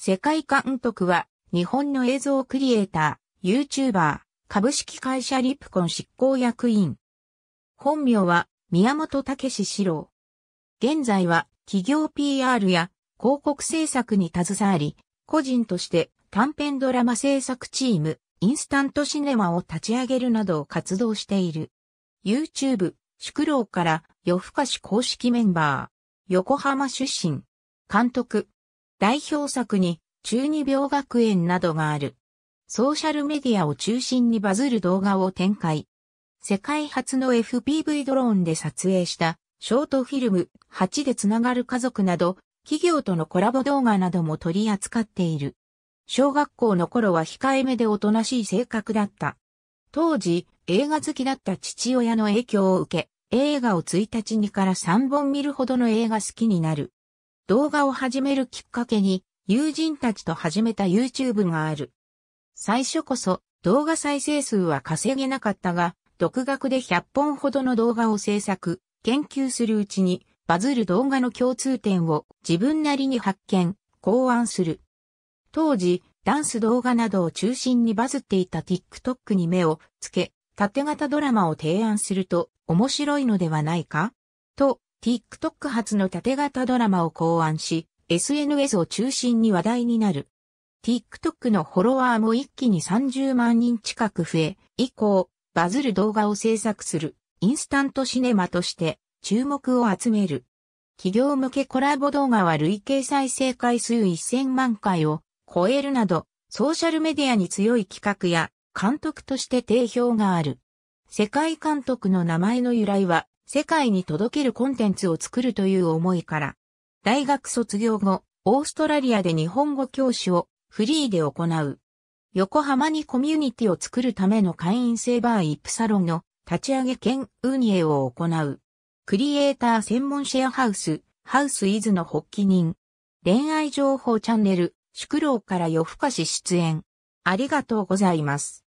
世界監督は、日本の映像クリエイター、YouTuber、株式会社リプコン執行役員。本名は、宮本武史史郎。現在は、企業 PR や広告制作に携わり、個人として短編ドラマ制作チーム、インスタントシネマを立ち上げるなどを活動している。YouTube、宿老から夜更かし公式メンバー、横浜出身、監督、代表作に中二病学園などがある。ソーシャルメディアを中心にバズる動画を展開。世界初の FPV ドローンで撮影したショートフィルム8でつながる家族など企業とのコラボ動画なども取り扱っている。小学校の頃は控えめでおとなしい性格だった。当時映画好きだった父親の影響を受け、映画を1日にから3本見るほどの映画好きになる。動画を始めるきっかけに、友人たちと始めた YouTube がある。最初こそ動画再生数は稼げなかったが、独学で100本ほどの動画を制作、研究するうちに、バズる動画の共通点を自分なりに発見、考案する。当時、ダンス動画などを中心にバズっていた TikTok に目をつけ、縦型ドラマを提案すると面白いのではないかと TikTok 発の縦型ドラマを考案し、SNS を中心に話題になる。TikTok のフォロワーも一気に30万人近く増え、以降、バズる動画を制作する、インスタントシネマとして、注目を集める。企業向けコラボ動画は累計再生回数1000万回を超えるなど、ソーシャルメディアに強い企画や監督として定評がある。世界監督の名前の由来は、世界に届けるコンテンツを作るという思いから、大学卒業後、オーストラリアで日本語教師をフリーで行う。横浜にコミュニティを作るための会員制バーイップサロンの立ち上げ兼運営を行う。クリエイター専門シェアハウス、ハウスイズの発起人。恋愛情報チャンネル、宿老から夜更かし出演。ありがとうございます。